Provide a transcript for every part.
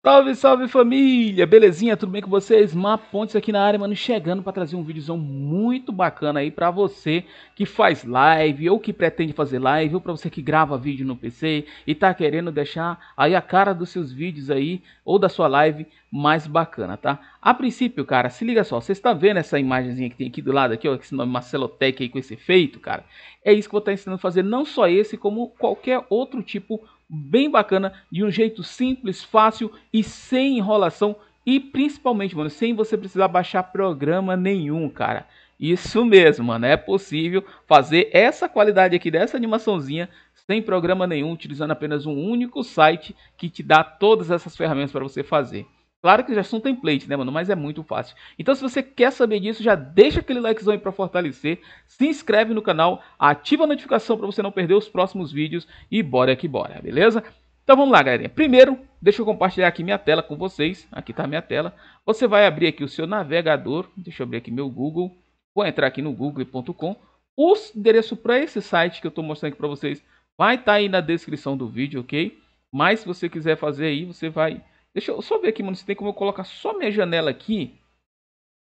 Salve, salve família! Belezinha? Tudo bem com vocês? Mapontes aqui na área, mano, chegando para trazer um vídeozão muito bacana aí para você que faz live ou que pretende fazer live ou para você que grava vídeo no PC e tá querendo deixar aí a cara dos seus vídeos aí ou da sua live mais bacana, tá? A princípio, cara, se liga só, você está vendo essa imagenzinha que tem aqui do lado aqui, ó, esse nome Marcelotec aí com esse efeito, cara? É isso que eu vou estar tá ensinando a fazer, não só esse, como qualquer outro tipo de bem bacana, de um jeito simples, fácil e sem enrolação. E principalmente, mano, sem você precisar baixar programa nenhum, cara. Isso mesmo, mano. É possível fazer essa qualidade aqui dessa animaçãozinha sem programa nenhum, utilizando apenas um único site que te dá todas essas ferramentas para você fazer. Claro que já são templates, né, mano? Mas é muito fácil. Então, se você quer saber disso, já deixa aquele likezão aí para fortalecer. Se inscreve no canal, ativa a notificação para você não perder os próximos vídeos. E bora que bora, beleza? Então vamos lá, galerinha. Primeiro, deixa eu compartilhar aqui minha tela com vocês. Aqui está a minha tela. Você vai abrir aqui o seu navegador. Deixa eu abrir aqui meu Google. Vou entrar aqui no google.com. O endereço para esse site que eu estou mostrando aqui para vocês vai estar tá aí na descrição do vídeo, ok? Mas se você quiser fazer aí, você vai Deixa eu só ver aqui, mano, se tem como eu colocar só minha janela aqui.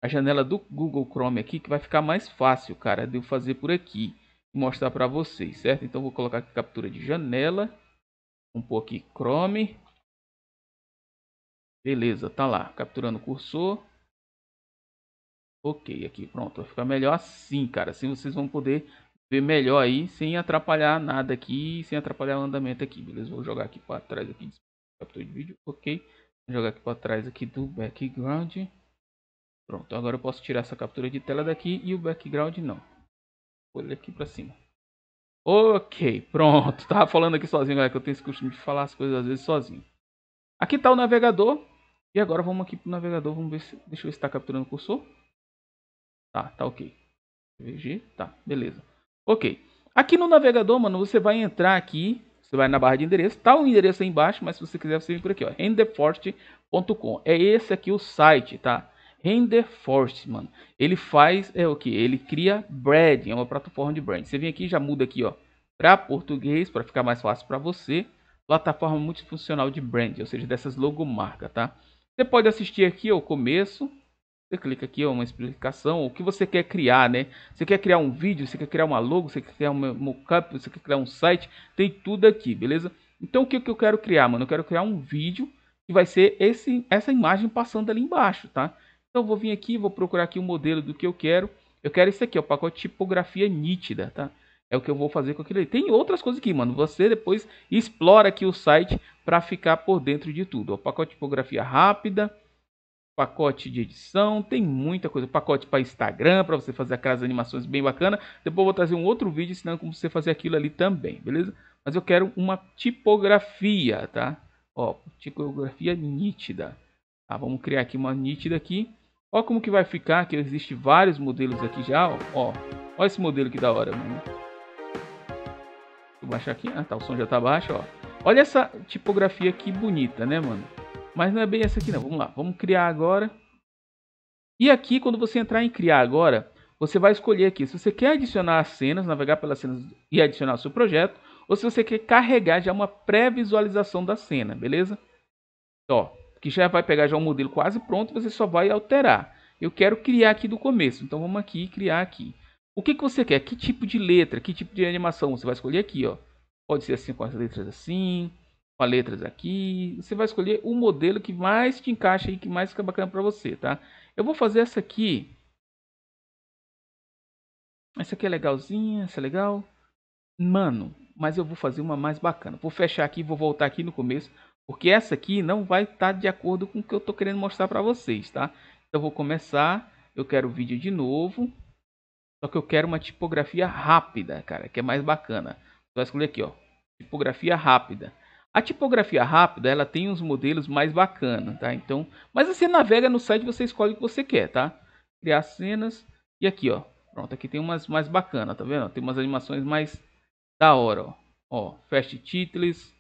A janela do Google Chrome aqui, que vai ficar mais fácil, cara, de eu fazer por aqui. E mostrar pra vocês, certo? Então vou colocar aqui captura de janela. Vamos pôr aqui Chrome. Beleza, tá lá. Capturando o cursor. Ok, aqui, pronto. Vai ficar melhor assim, cara. Assim vocês vão poder ver melhor aí, sem atrapalhar nada aqui, sem atrapalhar o andamento aqui, beleza? Vou jogar aqui para trás aqui, captura de vídeo, ok. Vou jogar aqui para trás aqui do background. Pronto, agora eu posso tirar essa captura de tela daqui e o background não. Vou ele aqui para cima. Ok, pronto. Tava falando aqui sozinho, galera, que eu tenho esse costume de falar as coisas às vezes sozinho. Aqui está o navegador. E agora vamos aqui para o navegador, vamos ver se... Deixa eu ver se está capturando o cursor. Tá, tá ok. VG, tá, beleza. Ok. Aqui no navegador, mano, você vai entrar aqui você vai na barra de endereço, tá o endereço aí embaixo, mas se você quiser você vem por aqui, ó, renderforce.com, É esse aqui o site, tá? Renderforce, mano. Ele faz é o que? Ele cria brand, é uma plataforma de brand. Você vem aqui já muda aqui, ó, para português, para ficar mais fácil para você. Plataforma multifuncional de brand, ou seja, dessas logomarcas, tá? Você pode assistir aqui o começo, você clica aqui, ó, uma explicação, o que você quer criar, né? Você quer criar um vídeo, você quer criar uma logo, você quer criar um mockup, você quer criar um site, tem tudo aqui, beleza? Então o que, que eu quero criar, mano? Eu quero criar um vídeo que vai ser esse, essa imagem passando ali embaixo, tá? Então eu vou vir aqui, vou procurar aqui o um modelo do que eu quero. Eu quero esse aqui, ó, pacote tipografia nítida, tá? É o que eu vou fazer com aquilo aí. Tem outras coisas aqui, mano. Você depois explora aqui o site para ficar por dentro de tudo. O pacote tipografia rápida, pacote de edição, tem muita coisa, pacote para Instagram, para você fazer aquelas animações bem bacana. Depois eu vou trazer um outro vídeo ensinando como você fazer aquilo ali também, beleza? Mas eu quero uma tipografia, tá? Ó, tipografia nítida. Tá, vamos criar aqui uma nítida aqui. Ó como que vai ficar, que existe vários modelos aqui já, ó. Ó, ó esse modelo que da hora, mano. Vou baixar aqui. Ah, tá, o som já tá baixo, ó. Olha essa tipografia que bonita, né, mano? Mas não é bem essa aqui não. Vamos lá, vamos criar agora. E aqui, quando você entrar em criar agora, você vai escolher aqui se você quer adicionar as cenas, navegar pelas cenas e adicionar o seu projeto, ou se você quer carregar já uma pré-visualização da cena, beleza? Ó, que já vai pegar já um modelo quase pronto, você só vai alterar. Eu quero criar aqui do começo, então vamos aqui e criar aqui. O que, que você quer? Que tipo de letra, que tipo de animação? Você vai escolher aqui, ó. Pode ser assim com as letras assim, com letras aqui. Você vai escolher o modelo que mais te encaixa e que mais fica bacana para você, tá? Eu vou fazer essa aqui. Essa aqui é legalzinha, essa é legal. Mano, mas eu vou fazer uma mais bacana. Vou fechar aqui, vou voltar aqui no começo, porque essa aqui não vai estar tá de acordo com o que eu tô querendo mostrar para vocês, tá? Então vou começar, eu quero o vídeo de novo. Só que eu quero uma tipografia rápida, cara, que é mais bacana. Você vai escolher aqui, ó, tipografia rápida. A tipografia rápida, ela tem uns modelos mais bacana, tá? Então, mas você navega no site, você escolhe o que você quer, tá? Criar cenas e aqui, ó. Pronto, aqui tem umas mais bacana, tá vendo? Tem umas animações mais da hora, ó. Ó, Fast Titles,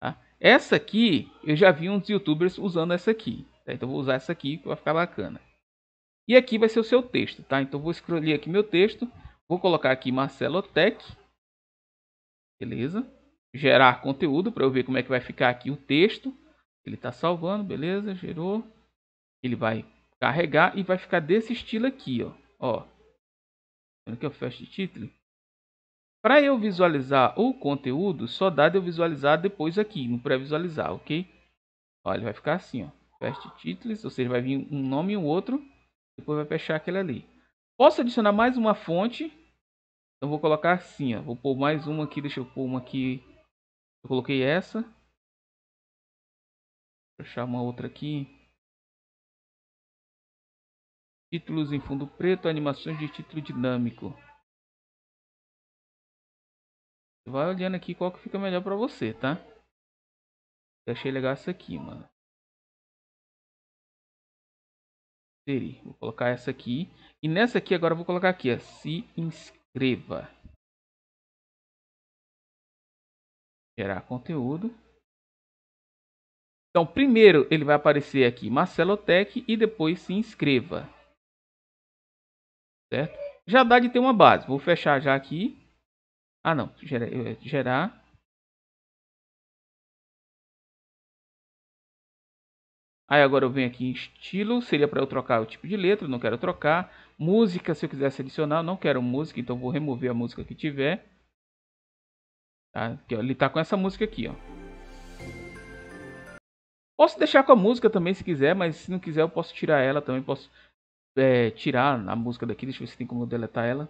tá? Essa aqui, eu já vi uns youtubers usando essa aqui, tá? Então vou usar essa aqui que vai ficar bacana. E aqui vai ser o seu texto, tá? Então vou escolher aqui meu texto, vou colocar aqui Marcelo Tech. Beleza? gerar conteúdo para eu ver como é que vai ficar aqui o texto. Ele está salvando, beleza, gerou. Ele vai carregar e vai ficar desse estilo aqui, ó. ó. que eu fecho de título? Para eu visualizar o conteúdo, só dá de eu visualizar depois aqui, no pré-visualizar, ok? Olha, vai ficar assim, ó. Fast títulos, ou seja, vai vir um nome e um outro. Depois vai fechar aquele ali. Posso adicionar mais uma fonte. Então vou colocar assim, ó. Vou pôr mais uma aqui, deixa eu pôr uma aqui eu coloquei essa. Vou achar uma outra aqui. Títulos em fundo preto, animações de título dinâmico. Vai olhando aqui qual que fica melhor pra você, tá? Eu achei legal essa aqui, mano. Vou colocar essa aqui. E nessa aqui agora eu vou colocar aqui, ó. Se inscreva. Gerar conteúdo. Então, primeiro ele vai aparecer aqui Marcelo Tech e depois se inscreva. Certo? Já dá de ter uma base. Vou fechar já aqui. Ah, não. Eh, gerar. Aí agora eu venho aqui em estilo, seria para eu trocar o tipo de letra, não quero trocar. Música, se eu quisesse adicionar, não quero música, então vou remover a música que tiver. Tá? ele tá com essa música aqui, ó. Posso deixar com a música também se quiser, mas se não quiser eu posso tirar ela também. Posso é, tirar a música daqui, deixa eu ver se tem como deletar ela.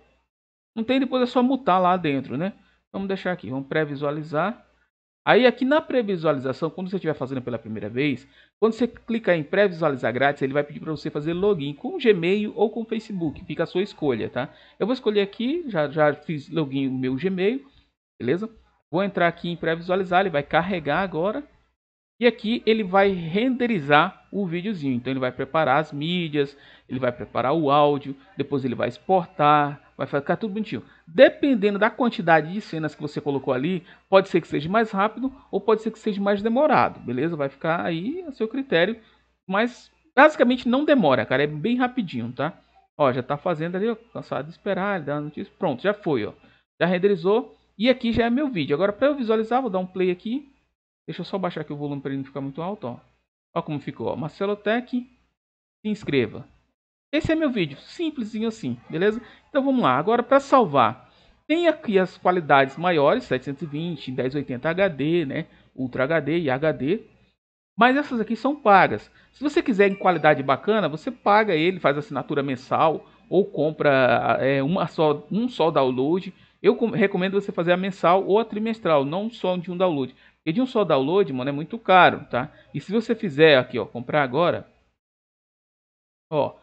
Não tem, depois é só mutar lá dentro, né? Vamos deixar aqui, vamos pré-visualizar. Aí aqui na pré-visualização, quando você estiver fazendo pela primeira vez, quando você clica em pré-visualizar grátis, ele vai pedir para você fazer login com Gmail ou com Facebook, fica a sua escolha, tá? Eu vou escolher aqui, já, já fiz login no meu Gmail, beleza? Vou entrar aqui em pré-visualizar, ele vai carregar agora. E aqui ele vai renderizar o videozinho. Então ele vai preparar as mídias, ele vai preparar o áudio, depois ele vai exportar, vai ficar tudo bonitinho. Dependendo da quantidade de cenas que você colocou ali, pode ser que seja mais rápido ou pode ser que seja mais demorado, beleza? Vai ficar aí a seu critério, mas basicamente não demora, cara, é bem rapidinho, tá? Ó, já tá fazendo ali, ó, cansado de esperar, ele dá a notícia, pronto, já foi, ó. Já renderizou, e aqui já é meu vídeo. Agora, para eu visualizar, vou dar um play aqui. Deixa eu só baixar aqui o volume para ele não ficar muito alto. Olha como ficou. Ó. Marcelo Tech, se inscreva. Esse é meu vídeo, simplesinho assim, beleza? Então vamos lá. Agora, para salvar, tem aqui as qualidades maiores, 720, 1080 HD, né? Ultra HD e HD. Mas essas aqui são pagas. Se você quiser em qualidade bacana, você paga ele, faz assinatura mensal ou compra é, uma só, um só download eu recomendo você fazer a mensal ou a trimestral, não só de um download. Porque de um só download, mano, é muito caro, tá? E se você fizer aqui, ó, comprar agora, ó,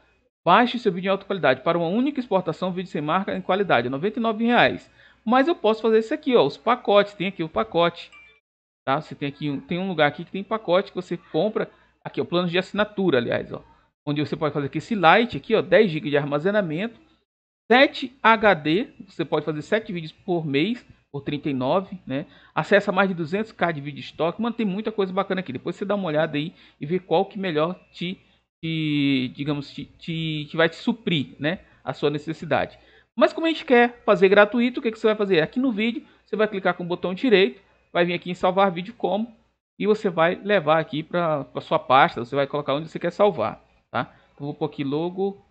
baixe seu vídeo em alta qualidade para uma única exportação, vídeo sem marca em qualidade, R$ 99,00. Mas eu posso fazer isso aqui, ó, os pacotes, tem aqui o pacote, tá? Você tem aqui, tem um lugar aqui que tem pacote que você compra, aqui, ó, plano de assinatura, aliás, ó. Onde você pode fazer aqui esse light aqui, ó, 10 GB de armazenamento 7 HD, você pode fazer 7 vídeos por mês, por 39, né? Acessa mais de 200k de vídeo de estoque, mano, tem muita coisa bacana aqui. Depois você dá uma olhada aí e vê qual que melhor te, te digamos, te, te, te vai te suprir, né? A sua necessidade. Mas como a gente quer fazer gratuito, o que, que você vai fazer? Aqui no vídeo, você vai clicar com o botão direito, vai vir aqui em salvar vídeo como, e você vai levar aqui para a sua pasta, você vai colocar onde você quer salvar, tá? Então, vou pôr aqui logo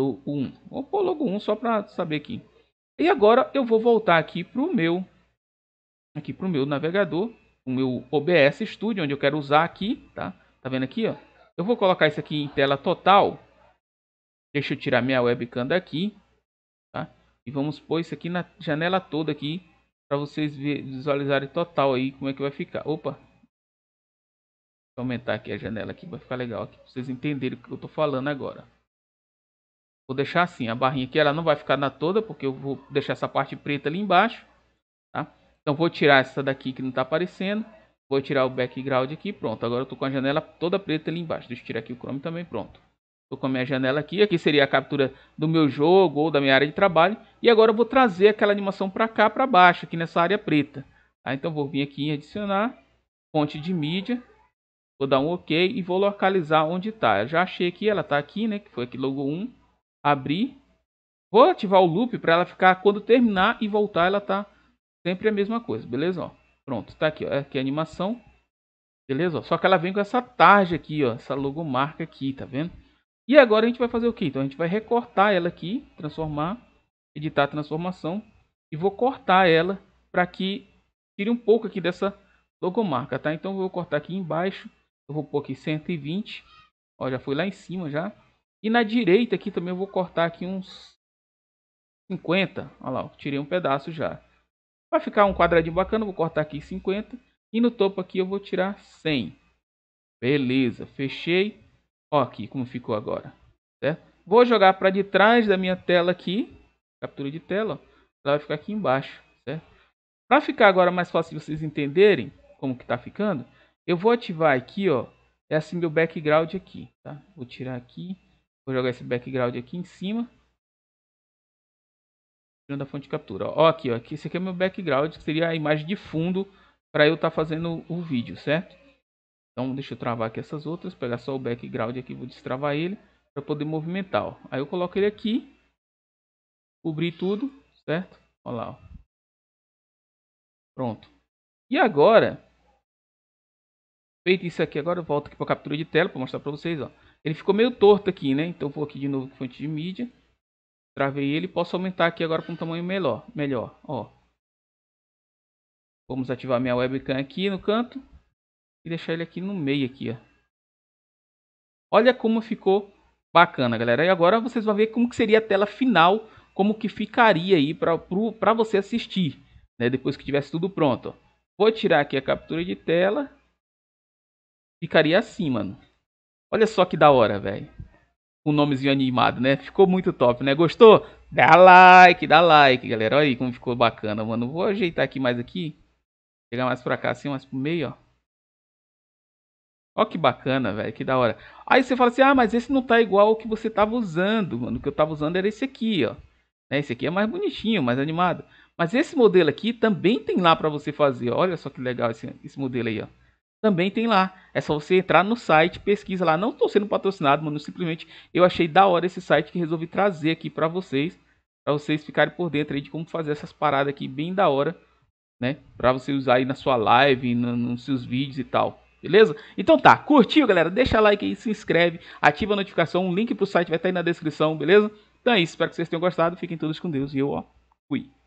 do 1. Vou pôr logo 1 só para saber aqui. E agora eu vou voltar aqui para o meu, aqui pro meu navegador, o meu OBS Studio, onde eu quero usar aqui, tá? Tá vendo aqui, ó? Eu vou colocar isso aqui em tela total. Deixa eu tirar minha webcam daqui, tá? E vamos pôr isso aqui na janela toda aqui, para vocês visualizarem total aí como é que vai ficar. Opa! Vou aumentar aqui a janela aqui, vai ficar legal aqui, pra vocês entenderem o que eu tô falando agora. Vou deixar assim, a barrinha aqui ela não vai ficar na toda, porque eu vou deixar essa parte preta ali embaixo. Tá? Então vou tirar essa daqui que não está aparecendo. Vou tirar o background aqui, pronto. Agora eu estou com a janela toda preta ali embaixo. Deixa eu tirar aqui o Chrome também, pronto. Estou com a minha janela aqui. Aqui seria a captura do meu jogo ou da minha área de trabalho. E agora eu vou trazer aquela animação para cá, para baixo, aqui nessa área preta. Tá? Então vou vir aqui em adicionar, fonte de mídia. Vou dar um OK e vou localizar onde está. Eu já achei aqui, ela está aqui, né? Que foi aqui logo 1 abrir. Vou ativar o loop para ela ficar, quando terminar e voltar, ela tá sempre a mesma coisa, beleza? Ó, pronto, tá aqui, ó, aqui a animação, beleza? Ó, só que ela vem com essa tarja aqui, ó, essa logomarca aqui, tá vendo? E agora a gente vai fazer o que? Então a gente vai recortar ela aqui, transformar, editar a transformação e vou cortar ela para que tire um pouco aqui dessa logomarca, tá? Então eu vou cortar aqui embaixo, eu vou pôr aqui 120, ó, já foi lá em cima já. E na direita aqui também eu vou cortar aqui uns 50. Olha lá, tirei um pedaço já. Vai ficar um quadradinho bacana, vou cortar aqui 50. E no topo aqui eu vou tirar 100. Beleza, fechei. Ó aqui como ficou agora. Certo? Vou jogar para de trás da minha tela aqui. Captura de tela. Ela vai ficar aqui embaixo. Certo? Para ficar agora mais fácil de vocês entenderem como que está ficando, eu vou ativar aqui, ó, esse meu background aqui, tá? Vou tirar aqui Vou jogar esse background aqui em cima. Tirando a fonte de captura. Ó, aqui, ó. Aqui, esse aqui é meu background, que seria a imagem de fundo para eu estar tá fazendo o vídeo, certo? Então, deixa eu travar aqui essas outras. Pegar só o background aqui, vou destravar ele para poder movimentar. Ó. Aí eu coloco ele aqui. Cobrir tudo, certo? Olha lá, ó. Pronto. E agora, feito isso aqui, agora eu volto aqui para a captura de tela para mostrar para vocês, ó. Ele ficou meio torto aqui, né? Então vou aqui de novo com fonte de mídia. Travei ele. Posso aumentar aqui agora para um tamanho melhor. melhor ó. Vamos ativar minha webcam aqui no canto. E deixar ele aqui no meio. Aqui, ó. Olha como ficou bacana, galera. E agora vocês vão ver como que seria a tela final. Como que ficaria aí para você assistir. Né? Depois que tivesse tudo pronto. Vou tirar aqui a captura de tela. Ficaria assim, mano. Olha só que da hora, velho. Um nomezinho animado, né? Ficou muito top, né? Gostou? Dá like, dá like, galera. Olha aí como ficou bacana, mano. Vou ajeitar aqui mais aqui. Pegar mais pra cá, assim, mais pro meio, ó. Ó que bacana, velho, que da hora. Aí você fala assim, ah, mas esse não tá igual ao que você tava usando, mano. O que eu tava usando era esse aqui, ó. Né? Esse aqui é mais bonitinho, mais animado. Mas esse modelo aqui também tem lá pra você fazer. Olha só que legal esse, esse modelo aí, ó também tem lá. É só você entrar no site, pesquisa lá. Não estou sendo patrocinado, mano. Simplesmente eu achei da hora esse site que resolvi trazer aqui para vocês. Para vocês ficarem por dentro aí de como fazer essas paradas aqui bem da hora. Né? Para você usar aí na sua live, no, nos seus vídeos e tal. Beleza? Então tá, curtiu galera? Deixa like aí, se inscreve, ativa a notificação, o link pro site vai estar tá aí na descrição, beleza? Então é isso, espero que vocês tenham gostado, fiquem todos com Deus e eu, ó, fui.